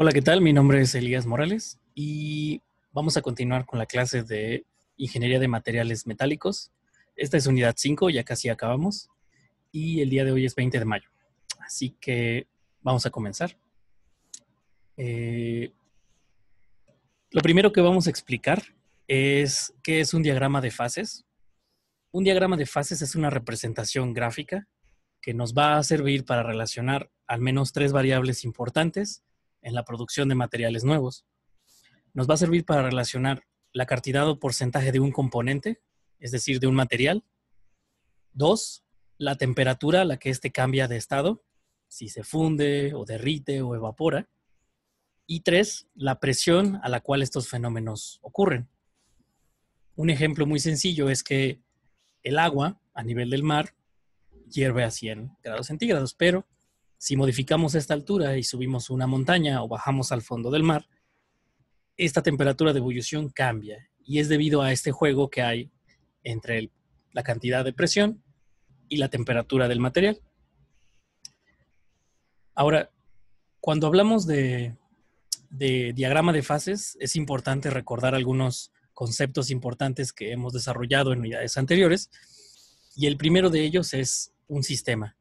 Hola, ¿qué tal? Mi nombre es Elías Morales y vamos a continuar con la clase de Ingeniería de Materiales Metálicos. Esta es unidad 5, ya casi acabamos, y el día de hoy es 20 de mayo. Así que vamos a comenzar. Eh, lo primero que vamos a explicar es qué es un diagrama de fases. Un diagrama de fases es una representación gráfica que nos va a servir para relacionar al menos tres variables importantes en la producción de materiales nuevos. Nos va a servir para relacionar la cantidad o porcentaje de un componente, es decir, de un material. Dos, la temperatura a la que éste cambia de estado, si se funde o derrite o evapora. Y tres, la presión a la cual estos fenómenos ocurren. Un ejemplo muy sencillo es que el agua a nivel del mar hierve a 100 grados centígrados, pero si modificamos esta altura y subimos una montaña o bajamos al fondo del mar, esta temperatura de ebullición cambia y es debido a este juego que hay entre la cantidad de presión y la temperatura del material. Ahora, cuando hablamos de diagrama de fases, es importante recordar algunos conceptos importantes que hemos desarrollado en unidades anteriores y el primero de ellos es un sistema.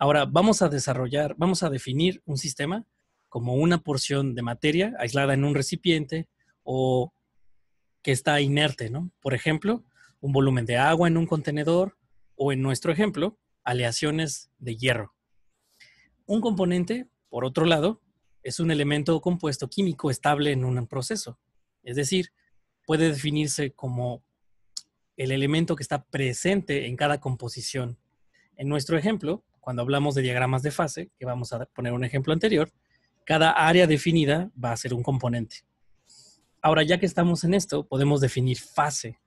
Ahora, vamos a desarrollar, vamos a definir un sistema como una porción de materia aislada en un recipiente o que está inerte, ¿no? Por ejemplo, un volumen de agua en un contenedor o en nuestro ejemplo, aleaciones de hierro. Un componente, por otro lado, es un elemento compuesto químico estable en un proceso. Es decir, puede definirse como el elemento que está presente en cada composición. En nuestro ejemplo, cuando hablamos de diagramas de fase, que vamos a poner un ejemplo anterior, cada área definida va a ser un componente. Ahora, ya que estamos en esto, podemos definir fase.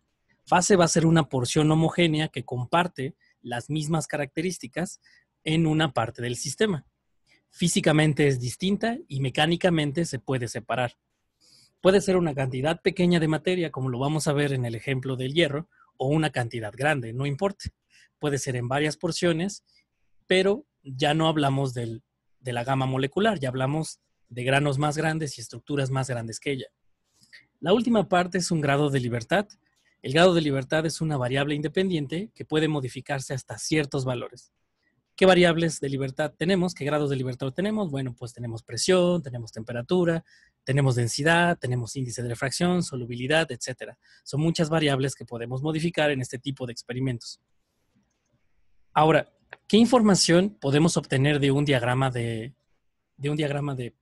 Fase va a ser una porción homogénea que comparte las mismas características en una parte del sistema. Físicamente es distinta y mecánicamente se puede separar. Puede ser una cantidad pequeña de materia, como lo vamos a ver en el ejemplo del hierro, o una cantidad grande, no importa. Puede ser en varias porciones pero ya no hablamos de la gama molecular, ya hablamos de granos más grandes y estructuras más grandes que ella. La última parte es un grado de libertad. El grado de libertad es una variable independiente que puede modificarse hasta ciertos valores. ¿Qué variables de libertad tenemos? ¿Qué grados de libertad tenemos? Bueno, pues tenemos presión, tenemos temperatura, tenemos densidad, tenemos índice de refracción, solubilidad, etc. Son muchas variables que podemos modificar en este tipo de experimentos. Ahora, ¿Qué información podemos obtener de un diagrama de, un diagrama de,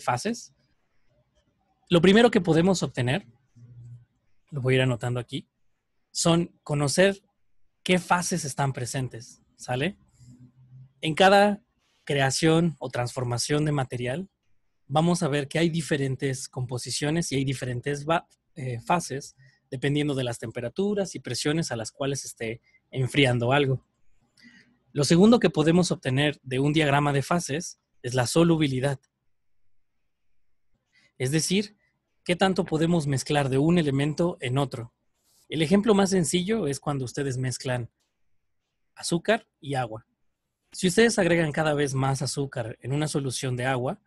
fases? Lo primero que podemos obtener, lo voy a ir anotando aquí, son conocer qué fases están presentes, ¿sale? En cada creación o transformación de material, vamos a ver que hay diferentes composiciones y hay diferentes eh, fases dependiendo de las temperaturas y presiones a las cuales esté enfriando algo. Lo segundo que podemos obtener de un diagrama de fases es la solubilidad. Es decir, qué tanto podemos mezclar de un elemento en otro. El ejemplo más sencillo es cuando ustedes mezclan azúcar y agua. Si ustedes agregan cada vez más azúcar en una solución de agua,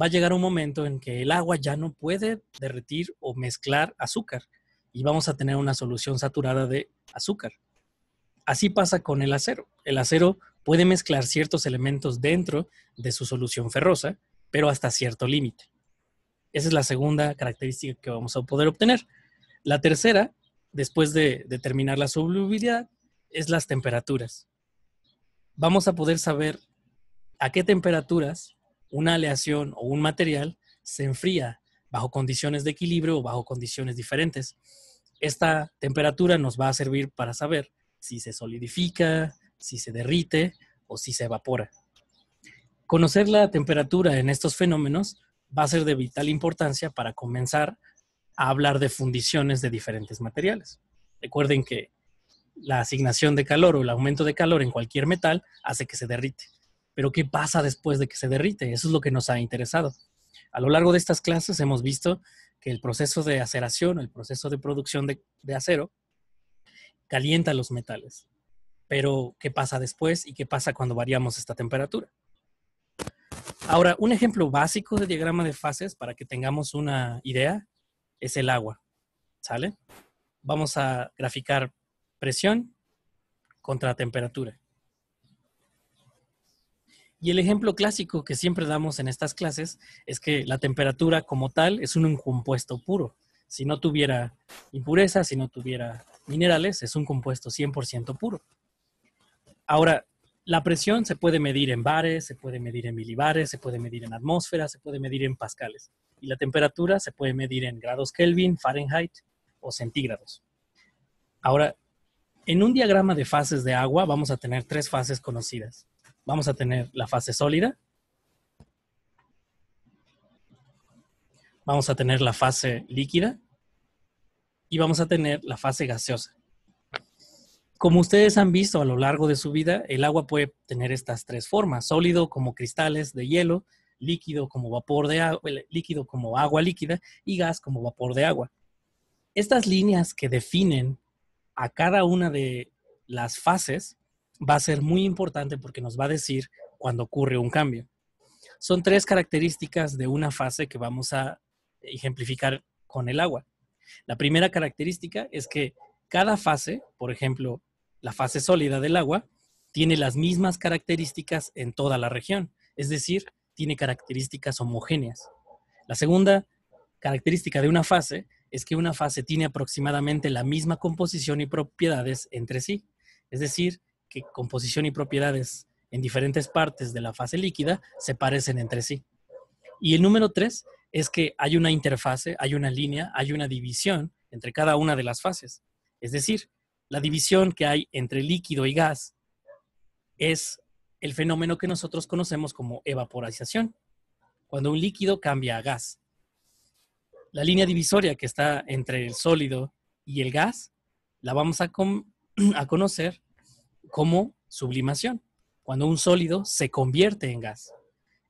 va a llegar un momento en que el agua ya no puede derretir o mezclar azúcar y vamos a tener una solución saturada de azúcar. Así pasa con el acero. El acero puede mezclar ciertos elementos dentro de su solución ferrosa, pero hasta cierto límite. Esa es la segunda característica que vamos a poder obtener. La tercera, después de determinar la solubilidad, es las temperaturas. Vamos a poder saber a qué temperaturas una aleación o un material se enfría bajo condiciones de equilibrio o bajo condiciones diferentes. Esta temperatura nos va a servir para saber si se solidifica, si se derrite o si se evapora. Conocer la temperatura en estos fenómenos va a ser de vital importancia para comenzar a hablar de fundiciones de diferentes materiales. Recuerden que la asignación de calor o el aumento de calor en cualquier metal hace que se derrite. Pero ¿qué pasa después de que se derrite? Eso es lo que nos ha interesado. A lo largo de estas clases hemos visto que el proceso de aceración, o el proceso de producción de acero, calienta los metales. Pero, ¿qué pasa después y qué pasa cuando variamos esta temperatura? Ahora, un ejemplo básico de diagrama de fases para que tengamos una idea es el agua. ¿Sale? Vamos a graficar presión contra temperatura. Y el ejemplo clásico que siempre damos en estas clases es que la temperatura como tal es un compuesto puro. Si no tuviera impureza si no tuviera minerales es un compuesto 100% puro. Ahora, la presión se puede medir en bares, se puede medir en milibares, se puede medir en atmósfera, se puede medir en pascales. Y la temperatura se puede medir en grados Kelvin, Fahrenheit o centígrados. Ahora, en un diagrama de fases de agua vamos a tener tres fases conocidas. Vamos a tener la fase sólida, vamos a tener la fase líquida y vamos a tener la fase gaseosa. Como ustedes han visto a lo largo de su vida, el agua puede tener estas tres formas, sólido como cristales de hielo, líquido como vapor de agua, líquido como agua líquida y gas como vapor de agua. Estas líneas que definen a cada una de las fases va a ser muy importante porque nos va a decir cuando ocurre un cambio. Son tres características de una fase que vamos a ejemplificar con el agua. La primera característica es que cada fase, por ejemplo, la fase sólida del agua, tiene las mismas características en toda la región, es decir, tiene características homogéneas. La segunda característica de una fase es que una fase tiene aproximadamente la misma composición y propiedades entre sí, es decir, que composición y propiedades en diferentes partes de la fase líquida se parecen entre sí. Y el número tres es que hay una interfase, hay una línea, hay una división entre cada una de las fases. Es decir, la división que hay entre líquido y gas es el fenómeno que nosotros conocemos como evaporización, cuando un líquido cambia a gas. La línea divisoria que está entre el sólido y el gas la vamos a, a conocer como sublimación, cuando un sólido se convierte en gas.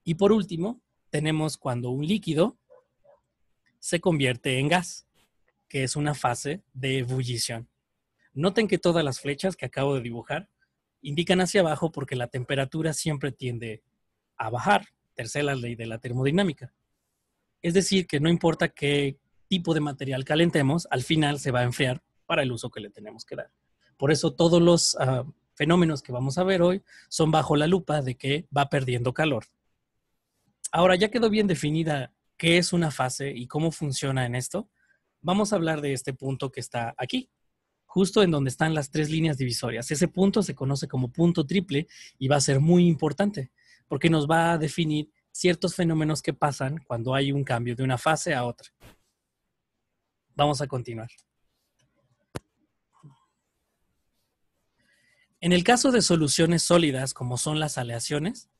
Y por último, tenemos cuando un líquido se convierte en gas, que es una fase de ebullición. Noten que todas las flechas que acabo de dibujar indican hacia abajo porque la temperatura siempre tiende a bajar, tercera ley de la termodinámica. Es decir, que no importa qué tipo de material calentemos, al final se va a enfriar para el uso que le tenemos que dar. Por eso todos los ah, fenómenos que vamos a ver hoy son bajo la lupa de que va perdiendo calor Ahora ya quedó bien definida qué es una fase y cómo funciona en esto. Vamos a hablar de este punto que está aquí, justo en donde están las tres líneas divisorias. Ese punto se conoce como punto triple y va a ser muy importante porque nos va a definir ciertos fenómenos que pasan cuando hay un cambio de una fase a otra. Vamos a continuar. En el caso de soluciones sólidas, como son las aleaciones,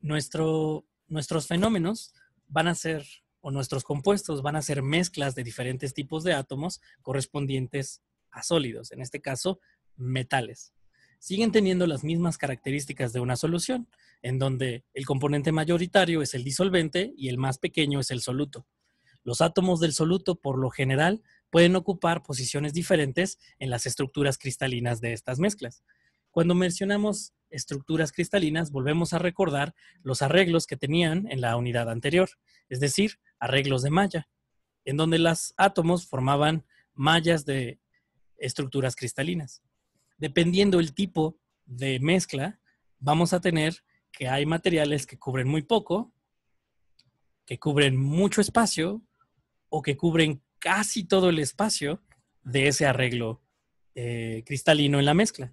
nuestro nuestros fenómenos van a ser, o nuestros compuestos van a ser mezclas de diferentes tipos de átomos correspondientes a sólidos, en este caso, metales. Siguen teniendo las mismas características de una solución, en donde el componente mayoritario es el disolvente y el más pequeño es el soluto. Los átomos del soluto, por lo general, pueden ocupar posiciones diferentes en las estructuras cristalinas de estas mezclas. Cuando mencionamos estructuras cristalinas, volvemos a recordar los arreglos que tenían en la unidad anterior, es decir, arreglos de malla, en donde los átomos formaban mallas de estructuras cristalinas. Dependiendo el tipo de mezcla, vamos a tener que hay materiales que cubren muy poco, que cubren mucho espacio o que cubren casi todo el espacio de ese arreglo eh, cristalino en la mezcla.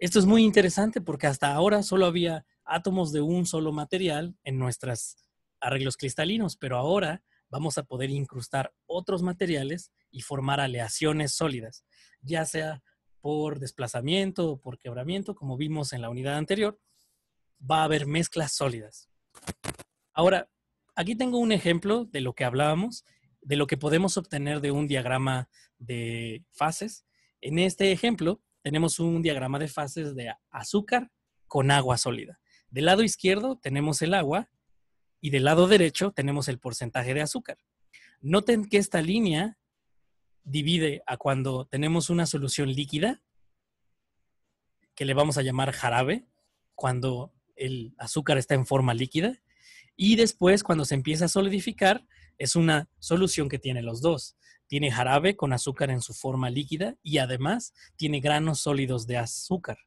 Esto es muy interesante porque hasta ahora solo había átomos de un solo material en nuestros arreglos cristalinos, pero ahora vamos a poder incrustar otros materiales y formar aleaciones sólidas, ya sea por desplazamiento o por quebramiento, como vimos en la unidad anterior, va a haber mezclas sólidas. Ahora, aquí tengo un ejemplo de lo que hablábamos, de lo que podemos obtener de un diagrama de fases. En este ejemplo, tenemos un diagrama de fases de azúcar con agua sólida. Del lado izquierdo tenemos el agua y del lado derecho tenemos el porcentaje de azúcar. Noten que esta línea divide a cuando tenemos una solución líquida, que le vamos a llamar jarabe, cuando el azúcar está en forma líquida, y después cuando se empieza a solidificar, es una solución que tiene los dos. Tiene jarabe con azúcar en su forma líquida y además tiene granos sólidos de azúcar.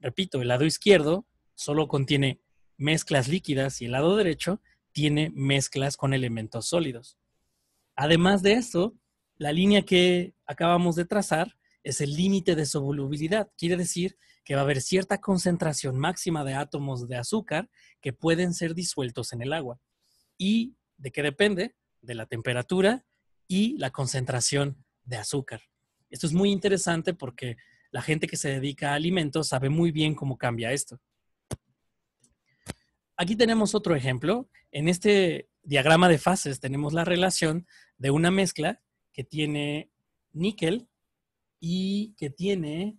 Repito, el lado izquierdo solo contiene mezclas líquidas y el lado derecho tiene mezclas con elementos sólidos. Además de esto, la línea que acabamos de trazar es el límite de solubilidad, Quiere decir que va a haber cierta concentración máxima de átomos de azúcar que pueden ser disueltos en el agua. ¿Y de qué depende? De la temperatura y la concentración de azúcar. Esto es muy interesante porque la gente que se dedica a alimentos sabe muy bien cómo cambia esto. Aquí tenemos otro ejemplo. En este diagrama de fases tenemos la relación de una mezcla que tiene níquel y que tiene,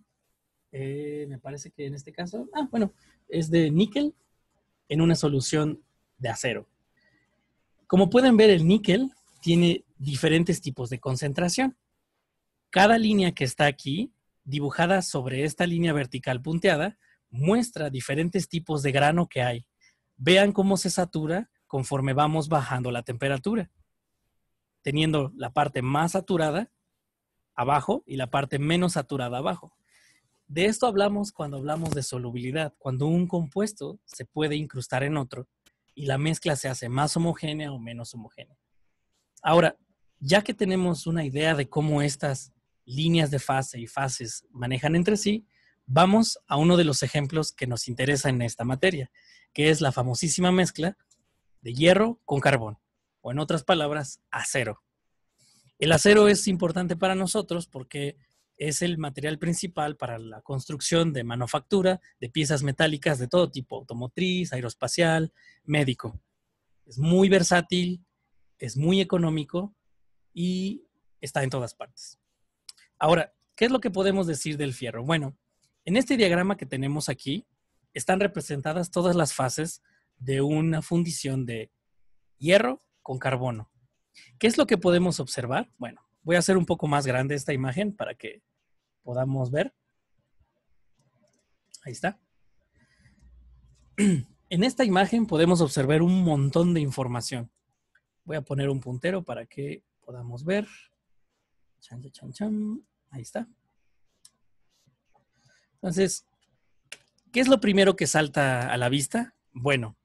eh, me parece que en este caso, ah, bueno, es de níquel en una solución de acero. Como pueden ver, el níquel tiene diferentes tipos de concentración. Cada línea que está aquí, dibujada sobre esta línea vertical punteada, muestra diferentes tipos de grano que hay. Vean cómo se satura conforme vamos bajando la temperatura, teniendo la parte más saturada abajo y la parte menos saturada abajo. De esto hablamos cuando hablamos de solubilidad, cuando un compuesto se puede incrustar en otro y la mezcla se hace más homogénea o menos homogénea. Ahora, ya que tenemos una idea de cómo estas líneas de fase y fases manejan entre sí, vamos a uno de los ejemplos que nos interesa en esta materia, que es la famosísima mezcla de hierro con carbón, o en otras palabras, acero. El acero es importante para nosotros porque es el material principal para la construcción de manufactura de piezas metálicas de todo tipo, automotriz, aeroespacial, médico. Es muy versátil, es muy económico y está en todas partes. Ahora, ¿qué es lo que podemos decir del fierro? Bueno, en este diagrama que tenemos aquí están representadas todas las fases de una fundición de hierro con carbono. ¿Qué es lo que podemos observar? Bueno, voy a hacer un poco más grande esta imagen para que podamos ver. Ahí está. En esta imagen podemos observar un montón de información. Voy a poner un puntero para que podamos ver. Ahí está. Entonces, ¿qué es lo primero que salta a la vista? Bueno,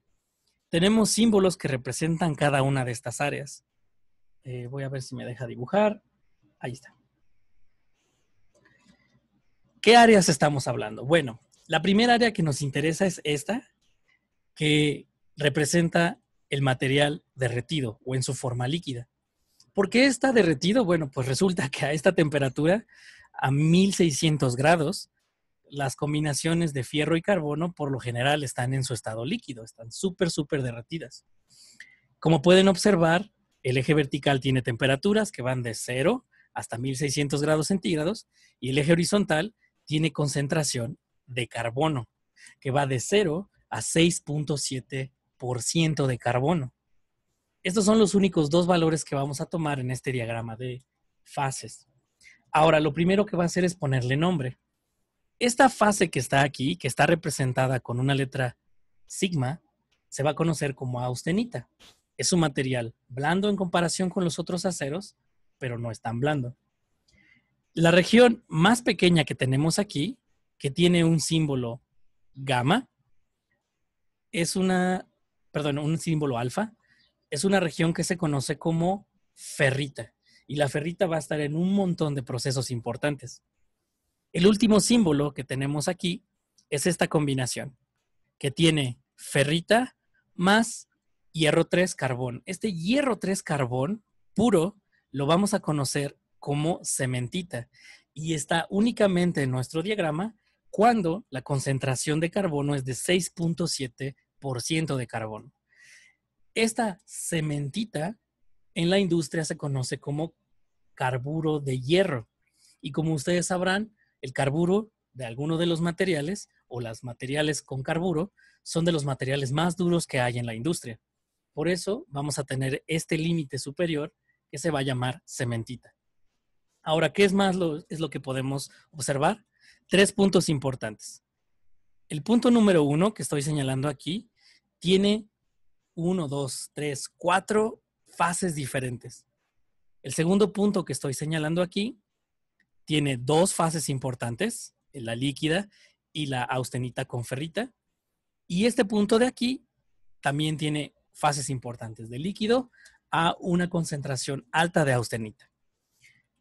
tenemos símbolos que representan cada una de estas áreas. Eh, voy a ver si me deja dibujar. Ahí está. ¿Qué áreas estamos hablando? Bueno, la primera área que nos interesa es esta, que representa el material derretido o en su forma líquida. ¿Por qué está derretido? Bueno, pues resulta que a esta temperatura, a 1600 grados, las combinaciones de fierro y carbono por lo general están en su estado líquido, están súper, súper derretidas. Como pueden observar, el eje vertical tiene temperaturas que van de 0 hasta 1600 grados centígrados y el eje horizontal tiene concentración de carbono, que va de 0 a 6.7% de carbono. Estos son los únicos dos valores que vamos a tomar en este diagrama de fases. Ahora, lo primero que va a hacer es ponerle nombre. Esta fase que está aquí, que está representada con una letra sigma, se va a conocer como austenita. Es un material blando en comparación con los otros aceros, pero no es tan blando. La región más pequeña que tenemos aquí, que tiene un símbolo gamma, es una, perdón, un símbolo alfa, es una región que se conoce como ferrita y la ferrita va a estar en un montón de procesos importantes. El último símbolo que tenemos aquí es esta combinación que tiene ferrita más hierro 3 carbón. Este hierro 3 carbón puro lo vamos a conocer como cementita y está únicamente en nuestro diagrama cuando la concentración de carbono es de 6.7% de carbono. Esta cementita en la industria se conoce como carburo de hierro. Y como ustedes sabrán, el carburo de alguno de los materiales o las materiales con carburo son de los materiales más duros que hay en la industria. Por eso vamos a tener este límite superior que se va a llamar cementita. Ahora, ¿qué es más lo, es lo que podemos observar? Tres puntos importantes. El punto número uno que estoy señalando aquí tiene uno, dos, tres, cuatro fases diferentes. El segundo punto que estoy señalando aquí tiene dos fases importantes, la líquida y la austenita con ferrita. Y este punto de aquí también tiene fases importantes, de líquido a una concentración alta de austenita.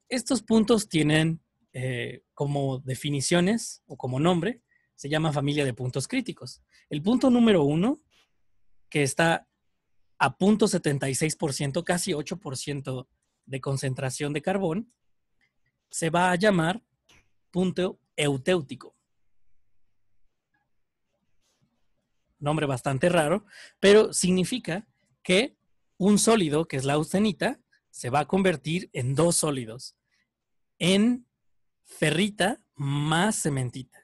Estos puntos tienen eh, como definiciones o como nombre, se llama familia de puntos críticos. El punto número uno que está a punto 76% casi 8% de concentración de carbón, se va a llamar punto eutéutico. Nombre bastante raro, pero significa que un sólido, que es la austenita, se va a convertir en dos sólidos, en ferrita más cementita.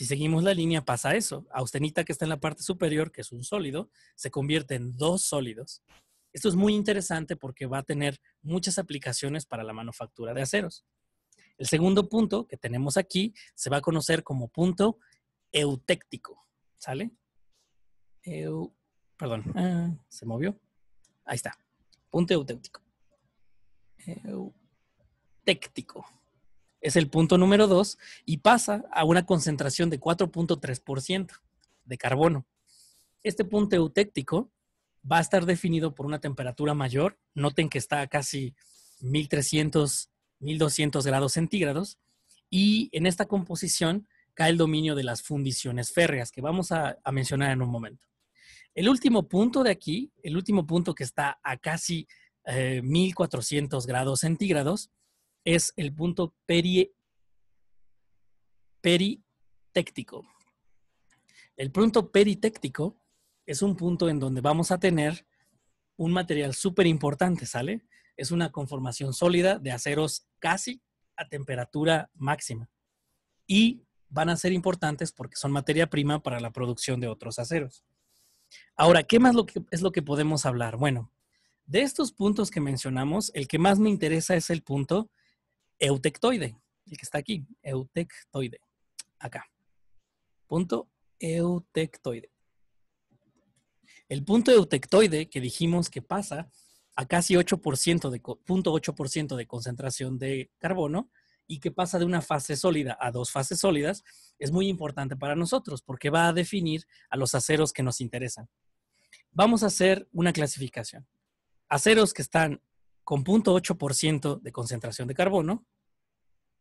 Si seguimos la línea, pasa eso. Austenita, que está en la parte superior, que es un sólido, se convierte en dos sólidos. Esto es muy interesante porque va a tener muchas aplicaciones para la manufactura de aceros. El segundo punto que tenemos aquí se va a conocer como punto eutéctico. ¿Sale? perdón, ah, se movió. Ahí está. Punto eutéctico. Eutéctico es el punto número 2 y pasa a una concentración de 4.3% de carbono. Este punto eutéctico va a estar definido por una temperatura mayor. Noten que está a casi 1300, 1200 grados centígrados. Y en esta composición cae el dominio de las fundiciones férreas, que vamos a, mencionar en un momento. El último punto de aquí, el último punto que está a casi 1400 eh, grados centígrados, es el punto peritéctico. El punto peritéctico es un punto en donde vamos a tener un material súper importante, ¿sale? Es una conformación sólida de aceros casi a temperatura máxima. Y van a ser importantes porque son materia prima para la producción de otros aceros. Ahora, ¿qué más es lo que podemos hablar? Bueno, de estos puntos que mencionamos, el que más me interesa es el punto eutectoide, el que está aquí, eutectoide, acá. Punto eutectoide. El punto eutectoide que dijimos que pasa a casi 8% de 8% de concentración de carbono y que pasa de una fase sólida a dos fases sólidas es muy importante para nosotros porque va a definir a los aceros que nos interesan. Vamos a hacer una clasificación. Aceros que están con 0.8% de concentración de carbono,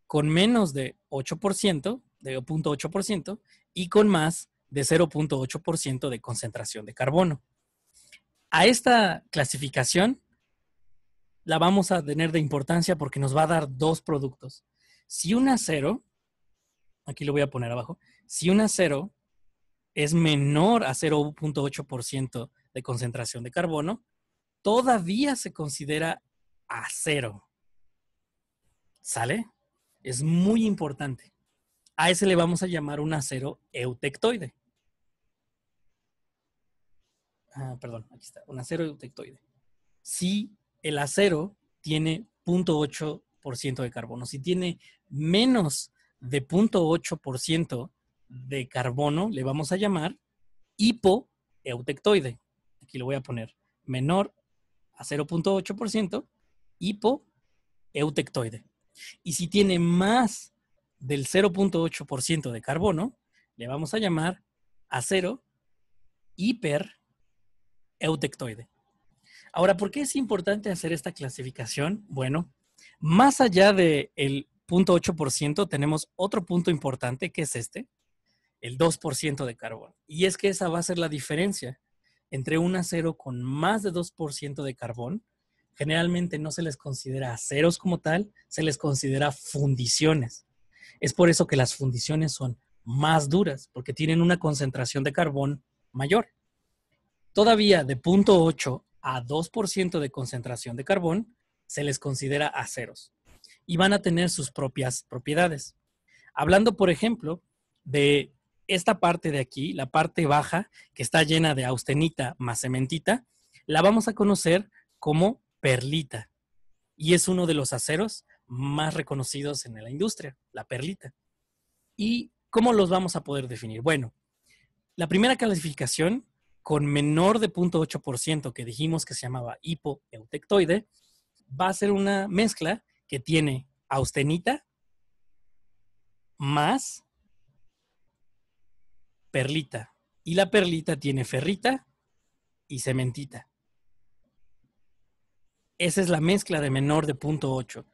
con menos de 8%, de 0.8%, y con más de 0.8% de concentración de carbono. A esta clasificación la vamos a tener de importancia porque nos va a dar dos productos. Si un acero, aquí lo voy a poner abajo, si un acero es menor a 0.8% de concentración de carbono, todavía se considera Acero. ¿Sale? Es muy importante. A ese le vamos a llamar un acero eutectoide. Ah, perdón, aquí está, un acero eutectoide. Si el acero tiene 0.8% de carbono, si tiene menos de 0.8% de carbono, le vamos a llamar hipoeutectoide. Aquí lo voy a poner menor a 0.8%, hipo-eutectoide. Y si tiene más del 0.8% de carbono, le vamos a llamar acero eutectoide Ahora, ¿por qué es importante hacer esta clasificación? Bueno, más allá del 0.8%, tenemos otro punto importante que es este, el 2% de carbono. Y es que esa va a ser la diferencia entre un acero con más de 2% de carbón generalmente no se les considera aceros como tal, se les considera fundiciones. Es por eso que las fundiciones son más duras, porque tienen una concentración de carbón mayor. Todavía de 0.8 a 2% de concentración de carbón se les considera aceros y van a tener sus propias propiedades. Hablando, por ejemplo, de esta parte de aquí, la parte baja, que está llena de austenita más cementita, la vamos a conocer como perlita. Y es uno de los aceros más reconocidos en la industria, la perlita. ¿Y cómo los vamos a poder definir? Bueno, la primera clasificación con menor de 0.8% que dijimos que se llamaba hipoeutectoide, va a ser una mezcla que tiene austenita más perlita. Y la perlita tiene ferrita y cementita. Esa es la mezcla de menor de 0.8.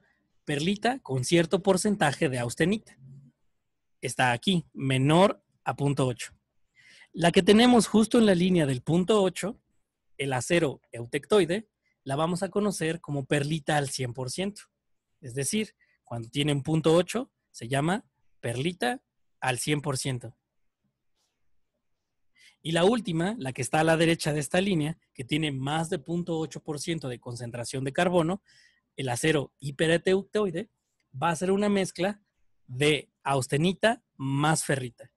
Perlita con cierto porcentaje de austenita. Está aquí, menor a .8. La que tenemos justo en la línea del punto 8, el acero eutectoide, la vamos a conocer como perlita al 100%. Es decir, cuando tiene punto .8, se llama perlita al 100%. Y la última, la que está a la derecha de esta línea, que tiene más de 0.8% de concentración de carbono, el acero hipereteuctoide, va a ser una mezcla de austenita más ferrita.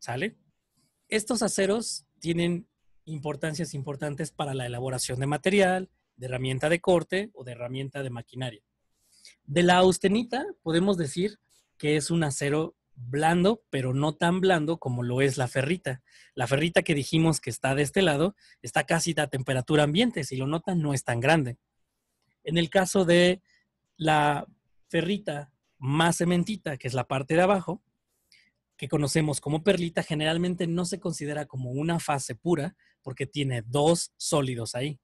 ¿Sale? Estos aceros tienen importancias importantes para la elaboración de material, de herramienta de corte o de herramienta de maquinaria. De la austenita podemos decir que es un acero blando, pero no tan blando como lo es la ferrita. La ferrita que dijimos que está de este lado está casi a temperatura ambiente, si lo notan no es tan grande. En el caso de la ferrita más cementita, que es la parte de abajo, que conocemos como perlita, generalmente no se considera como una fase pura porque tiene dos sólidos ahí.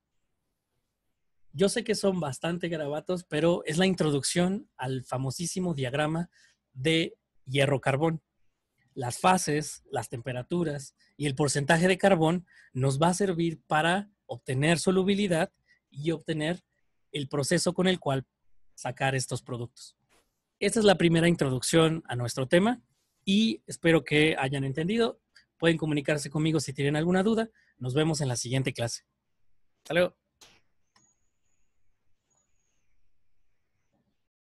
Yo sé que son bastante gravatos, pero es la introducción al famosísimo diagrama de hierro-carbón. Las fases, las temperaturas y el porcentaje de carbón nos va a servir para obtener solubilidad y obtener el proceso con el cual sacar estos productos. Esta es la primera introducción a nuestro tema y espero que hayan entendido. Pueden comunicarse conmigo si tienen alguna duda. Nos vemos en la siguiente clase. Hasta luego.